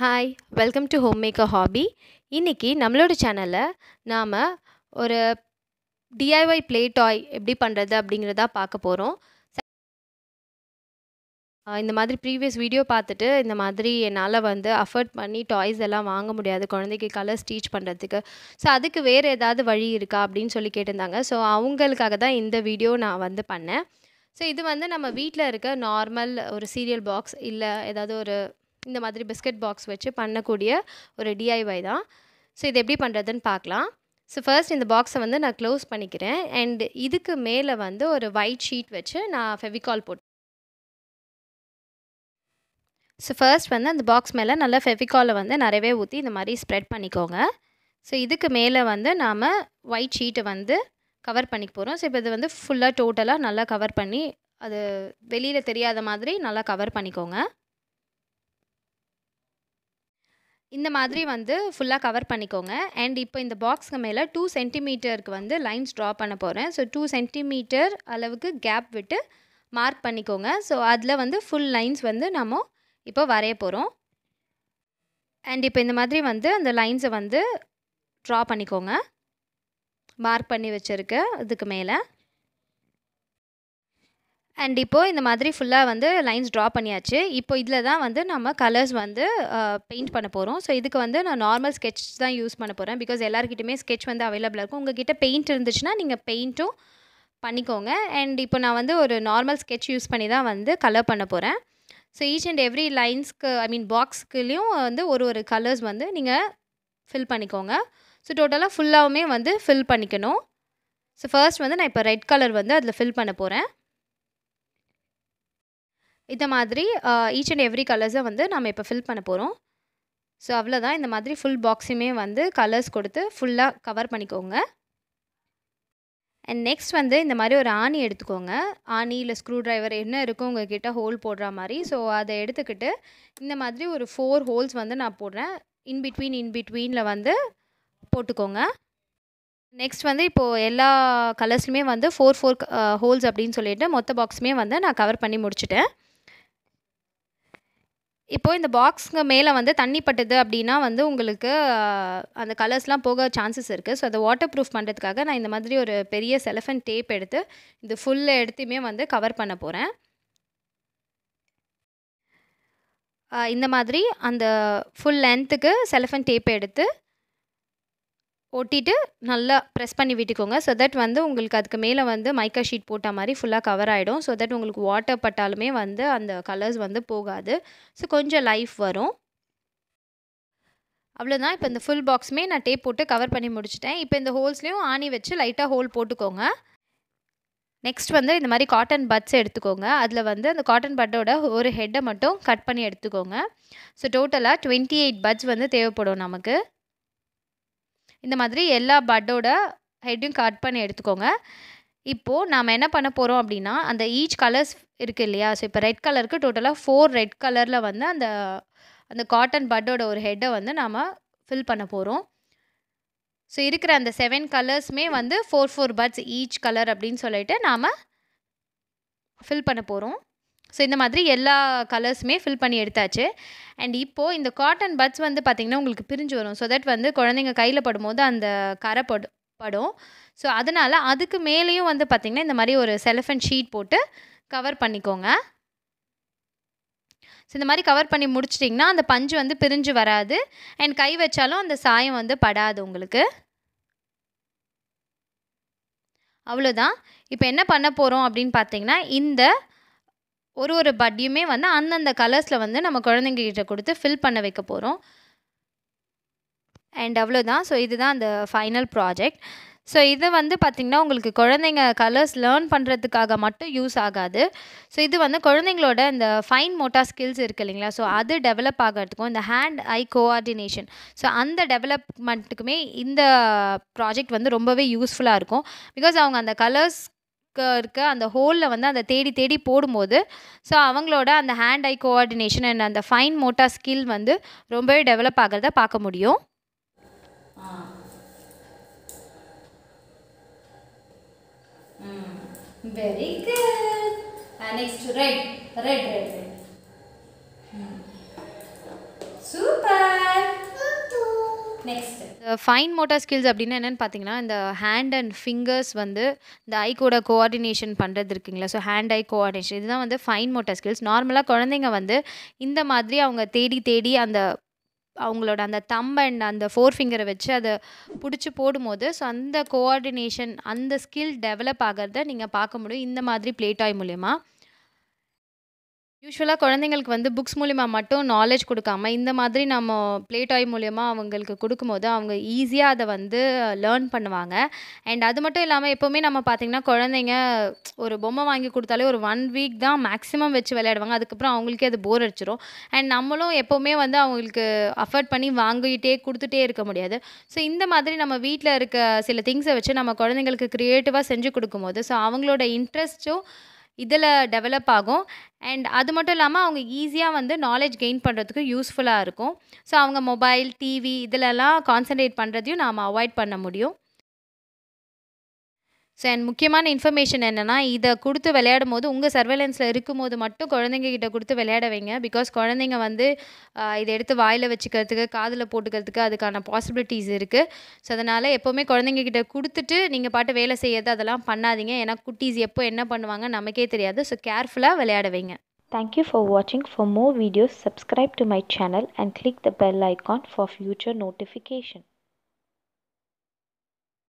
hi welcome to home maker hobby இன்றைக்கி நம்மளோட சேனலில் நாம் ஒரு டிஐஒய் ப்ளே டாய் எப்படி பண்ணுறது அப்படிங்கிறதா பார்க்க போகிறோம் இந்த மாதிரி ப்ரீவியஸ் வீடியோ பார்த்துட்டு இந்த மாதிரி என்னால் வந்து அஃபர்ட் பண்ணி டாய்ஸ் எல்லாம் வாங்க முடியாது குழந்தைக்கு கலர் ஸ்டீச் பண்ணுறதுக்கு ஸோ அதுக்கு வேறு ஏதாவது வழி இருக்கா அப்படின்னு சொல்லி கேட்டிருந்தாங்க ஸோ அவங்களுக்காக தான் இந்த வீடியோ நான் வந்து பண்ணேன் ஸோ இது வந்து நம்ம வீட்டில் இருக்க நார்மல் ஒரு சீரியல் பாக்ஸ் இல்லை ஏதாவது ஒரு இந்த மாதிரி பிஸ்கட் பாக்ஸ் வச்சு பண்ணக்கூடிய ஒரு டிஐஒய் தான் ஸோ இது எப்படி பண்ணுறதுன்னு பார்க்கலாம் ஸோ ஃபர்ஸ்ட் இந்த பாக்ஸை வந்து நான் க்ளோஸ் பண்ணிக்கிறேன் அண்ட் இதுக்கு மேலே வந்து ஒரு ஒயிட் ஷீட் வச்சு நான் ஃபெவிகால் போட்டு ஸோ ஃபர்ஸ்ட் வந்து அந்த பாக்ஸ் மேலே நல்லா ஃபெவிகாலை வந்து நிறையவே ஊற்றி இந்த மாதிரி ஸ்ப்ரெட் பண்ணிக்கோங்க ஸோ இதுக்கு மேலே வந்து நாம் ஒயிட் ஷீட்டை வந்து கவர் பண்ணிக்க போகிறோம் ஸோ இப்போ இது வந்து ஃபுல்லாக டோட்டலாக நல்லா கவர் பண்ணி அது வெளியில் தெரியாத மாதிரி நல்லா கவர் பண்ணிக்கோங்க இந்த மாதிரி வந்து ஃபுல்லாக கவர் பண்ணிக்கோங்க அண்ட் இப்போ இந்த பாக்ஸ்க்கு மேலே டூ சென்டிமீட்டருக்கு வந்து லைன்ஸ் ட்ரா பண்ண போகிறேன் ஸோ டூ சென்டிமீட்டர் அளவுக்கு கேப் விட்டு மார்க் பண்ணிக்கோங்க ஸோ அதில் வந்து ஃபுல் லைன்ஸ் வந்து நம்ம இப்போ வரைய போகிறோம் அண்ட் இப்போ இந்த மாதிரி வந்து அந்த லைன்ஸை வந்து ட்ரா பண்ணிக்கோங்க மார்க் பண்ணி வச்சுருக்க இதுக்கு மேலே அண்ட் இப்போது இந்த மாதிரி ஃபுல்லாக வந்து லைன்ஸ் ட்ரா பண்ணியாச்சு இப்போ இதில் தான் வந்து நம்ம கலர்ஸ் வந்து பெயிண்ட் பண்ண போகிறோம் ஸோ இதுக்கு வந்து நான் நார்மல் ஸ்கெட்ச் தான் யூஸ் பண்ண போகிறேன் பிகாஸ் எல்லாருக்கிட்டுமே ஸ்கெட்ச் வந்து அவைலபிளாக இருக்கும் உங்ககிட்ட பெயிண்ட் இருந்துச்சுன்னா நீங்கள் பெயிண்ட்டும் பண்ணிக்கோங்க அண்ட் இப்போ நான் வந்து ஒரு நார்மல் ஸ்கெட்ச் யூஸ் பண்ணி தான் வந்து கலர் பண்ண போகிறேன் ஸோ ஈச் அண்ட் எவ்ரி லைன்ஸ்க்கு ஐ மீன் பாக்ஸ்க்குலேயும் வந்து ஒரு ஒரு கலர்ஸ் வந்து நீங்கள் ஃபில் பண்ணிக்கோங்க ஸோ டோட்டலாக ஃபுல்லாகவுமே வந்து ஃபில் பண்ணிக்கணும் ஸோ ஃபர்ஸ்ட் வந்து நான் இப்போ ரெட் கலர் வந்து அதில் ஃபில் பண்ண போகிறேன் இந்த மாதிரி ஈச் அண்ட் எவ்ரி கலர்ஸை வந்து நம்ம இப்போ ஃபில் பண்ண போகிறோம் ஸோ அவ்வளோதான் இந்த மாதிரி ஃபுல் பாக்ஸுமே வந்து கலர்ஸ் கொடுத்து ஃபுல்லாக கவர் பண்ணிக்கோங்க அண்ட் நெக்ஸ்ட் வந்து இந்த மாதிரி ஒரு ஆணி எடுத்துக்கோங்க ஆணி இல்லை ஸ்க்ரூ ட்ரைவர் என்ன இருக்கும் உங்ககிட்ட ஹோல் போடுற மாதிரி ஸோ அதை எடுத்துக்கிட்டு இந்த மாதிரி ஒரு ஃபோர் ஹோல்ஸ் வந்து நான் போடுறேன் இன் பிட்வீன் இன் பிட்வீனில் வந்து போட்டுக்கோங்க நெக்ஸ்ட் வந்து இப்போது எல்லா கலர்ஸ்லையுமே வந்து ஃபோர் ஃபோர் ஹோல்ஸ் அப்படின்னு சொல்லிட்டு மொத்த பாக்ஸுமே வந்து நான் கவர் பண்ணி முடிச்சுட்டேன் இப்போது இந்த பாக்ஸ்க்கு மேலே வந்து தண்ணி பட்டுது அப்படின்னா வந்து உங்களுக்கு அந்த கலர்ஸ்லாம் போக சான்சஸ் இருக்குது ஸோ அதை வாட்டர் ப்ரூஃப் பண்ணுறதுக்காக நான் இந்த மாதிரி ஒரு பெரிய செலஃபன் டேப் எடுத்து இந்த ஃபுல் எடுத்துமே வந்து கவர் பண்ண போகிறேன் இந்த மாதிரி அந்த ஃபுல் லென்த்துக்கு செலஃபன் டேப் எடுத்து ஒட்டிட்டு நல்லா ப்ரெஸ் பண்ணி விட்டுக்கோங்க ஸோ தட் வந்து உங்களுக்கு அதுக்கு மேலே வந்து மைக்கா ஷீட் போட்டால் மாதிரி ஃபுல்லாக கவர் ஆகிடும் ஸோ தட் உங்களுக்கு வாட்டர் பட்டாலுமே வந்து அந்த கலர்ஸ் வந்து போகாது ஸோ கொஞ்சம் லைஃப் வரும் அவ்வளோதான் இப்போ இந்த ஃபுல் பாக்ஸுமே நான் டேப் போட்டு கவர் பண்ணி முடிச்சிட்டேன் இப்போ இந்த ஹோல்ஸ்லேயும் ஆணி வச்சு லைட்டாக ஹோல் போட்டுக்கோங்க நெக்ஸ்ட் வந்து இந்த மாதிரி காட்டன் பட்ஸ் எடுத்துக்கோங்க அதில் வந்து அந்த காட்டன் பட்டோட ஒரு ஹெட்டை மட்டும் கட் பண்ணி எடுத்துக்கோங்க ஸோ டோட்டலாக டுவெண்ட்டி எயிட் பட்ஸ் வந்து தேவைப்படும் நமக்கு இந்த மாதிரி எல்லா பட்டோட ஹெட்டையும் கட் பண்ணி எடுத்துக்கோங்க இப்போது நாம் என்ன பண்ண போகிறோம் அப்படின்னா அந்த ஈச் கலர்ஸ் இருக்குது இல்லையா ஸோ இப்போ ரெட் கலருக்கு டோட்டலாக ஃபோர் ரெட் கலரில் வந்து அந்த அந்த காட்டன் பட்டோட ஒரு ஹெட்டை வந்து நாம் ஃபில் பண்ண போகிறோம் ஸோ இருக்கிற அந்த செவன் கலர்ஸுமே வந்து four four buds each colour அப்படின்னு சொல்லிட்டு நாம் ஃபில் பண்ண போகிறோம் ஸோ இந்த மாதிரி எல்லா கலர்ஸுமே ஃபில் பண்ணி எடுத்தாச்சு அண்ட் இப்போது இந்த காட்டன் பட்ஸ் வந்து பார்த்திங்கன்னா உங்களுக்கு பிரிஞ்சு வரும் ஸோ தட் வந்து குழந்தைங்க கையில் படும்போது அந்த கரை படு படும் ஸோ அதனால் அதுக்கு மேலேயும் வந்து பார்த்திங்கன்னா இந்த மாதிரி ஒரு செலஃபன் ஷீட் போட்டு கவர் பண்ணிக்கோங்க ஸோ இந்த மாதிரி கவர் பண்ணி முடிச்சிட்டிங்கன்னா அந்த பஞ்சு வந்து பிரிஞ்சு வராது அண்ட் கை வச்சாலும் அந்த சாயம் வந்து படாது உங்களுக்கு அவ்வளோதான் இப்போ என்ன பண்ண போகிறோம் அப்படின்னு பார்த்தீங்கன்னா இந்த ஒரு ஒரு பட்டியுமே வந்து அந்தந்த கலர்ஸில் வந்து நம்ம குழந்தைங்கக்கிட்ட கொடுத்து ஃபில் பண்ண வைக்க போகிறோம் அண்ட் அவ்வளோதான் ஸோ இதுதான் அந்த ஃபைனல் ப்ராஜெக்ட் ஸோ இது வந்து பார்த்திங்கன்னா உங்களுக்கு குழந்தைங்க கலர்ஸ் லேர்ன் பண்ணுறதுக்காக மட்டும் யூஸ் ஆகாது ஸோ இது வந்து குழந்தைங்களோட இந்த ஃபைன் மோட்டார் ஸ்கில்ஸ் இருக்குது இல்லைங்களா ஸோ அது டெவலப் ஆகிறதுக்கும் இந்த ஹேண்ட் ஐ கோஆர்டினேஷன் ஸோ அந்த டெவலப்மெண்ட்டுக்குமே இந்த ப்ராஜெக்ட் வந்து ரொம்பவே யூஸ்ஃபுல்லாக இருக்கும் பிகாஸ் அவங்க அந்த கலர்ஸ் இருக்க இருக்க அந்த ஹோலில் வந்து அந்த தேடி தேடி போடும்போது ஸோ அவங்களோட அந்த ஹேண்ட் ஐ கோஆர்டினேஷன் அண்ட் அந்த ஃபைன் மோட்டார் ஸ்கில் வந்து ரொம்பவே டெவலப் ஆகிறத பார்க்க முடியும் very good red red red super next fine motor skills அப்படின்னா என்னென்னு பார்த்தீங்கன்னா இந்த ஹேண்ட் அண்ட் ஃபிங்கர்ஸ் வந்து இந்த ஐ கூட கோஆர்டினேஷன் பண்ணுறது இருக்குங்களா ஸோ ஹேண்ட் ஐ கோஆர்டினேஷன் இதுதான் வந்து ஃபைன் மோட்டார் ஸ்கில்ஸ் நார்மலாக குழந்தைங்க வந்து இந்த மாதிரி அவங்க தேடி தேடி அந்த அவங்களோட அந்த தம்ப அண்ட் அந்த ஃபோர் ஃபிங்கரை வச்சு அதை பிடிச்சி போடும்போது ஸோ அந்த கோஆர்டினேஷன் அந்த ஸ்கில் டெவலப் ஆகிறத நீங்கள் பார்க்க முடியும் இந்த மாதிரி ப்ளேட்டாய் மூலயமா யூஸ்வலாக குழந்தைங்களுக்கு வந்து புக்ஸ் மூலிமா மட்டும் நாலேஜ் கொடுக்காம இந்த மாதிரி நம்ம ப்ளே டாய் மூலயமா அவங்களுக்கு கொடுக்கும்போது அவங்க ஈஸியாக அதை வந்து லேர்ன் பண்ணுவாங்க அண்ட் அது மட்டும் இல்லாமல் எப்போவுமே நம்ம பார்த்திங்கன்னா குழந்தைங்க ஒரு பொம்மை வாங்கி கொடுத்தாலே ஒரு ஒன் வீக் தான் மேக்ஸிமம் வச்சு விளையாடுவாங்க அதுக்கப்புறம் அவங்களுக்கே அது போர் அடிச்சிடும் அண்ட் நம்மளும் எப்போவுமே வந்து அவங்களுக்கு அஃபர்ட் பண்ணி வாங்கிட்டே கொடுத்துட்டே இருக்க முடியாது ஸோ இந்த மாதிரி நம்ம வீட்டில் இருக்க சில திங்ஸை வச்சு நம்ம குழந்தைங்களுக்கு க்ரியேட்டிவாக செஞ்சு கொடுக்கும்போது ஸோ அவங்களோட இன்ட்ரெஸ்ட்டும் இதில் டெவலப் ஆகும் அண்ட் அது மட்டும் இல்லாமல் அவங்க ஈஸியாக வந்து நாலேஜ் கெயின் பண்ணுறதுக்கு யூஸ்ஃபுல்லாக இருக்கும் ஸோ அவங்க மொபைல் டிவி இதிலலாம் கான்சன்ட்ரேட் பண்ணுறதையும் நாம் அவாய்ட் பண்ண முடியும் ஸோ அண்ட் முக்கியமான இன்ஃபர்மேஷன் என்னென்னா இதை கொடுத்து விளையாடும் போது உங்கள் சர்வேலன்ஸில் இருக்கும்போது மட்டும் குழந்தைங்க கிட்டே கொடுத்து விளையாட வைங்க பிகாஸ் குழந்தைங்க வந்து இதை எடுத்து வாயில் வச்சுக்கிறதுக்கு காதில் போட்டுக்கிறதுக்கு அதுக்கான பாசிபிலிட்டிஸ் இருக்குது ஸோ அதனால் எப்போவுமே குழந்தைங்க கிட்ட கொடுத்துட்டு நீங்கள் பாட்டு வேலை செய்யறது அதெல்லாம் பண்ணாதீங்க ஏன்னா குட்டீஸ் எப்போ என்ன பண்ணுவாங்க நமக்கே தெரியாது ஸோ கேர்ஃபுல்லாக விளையாட வைங்க Thank ஃபார் வாட்சிங் for more videos videos, to to channel and and the the bell icon for future notification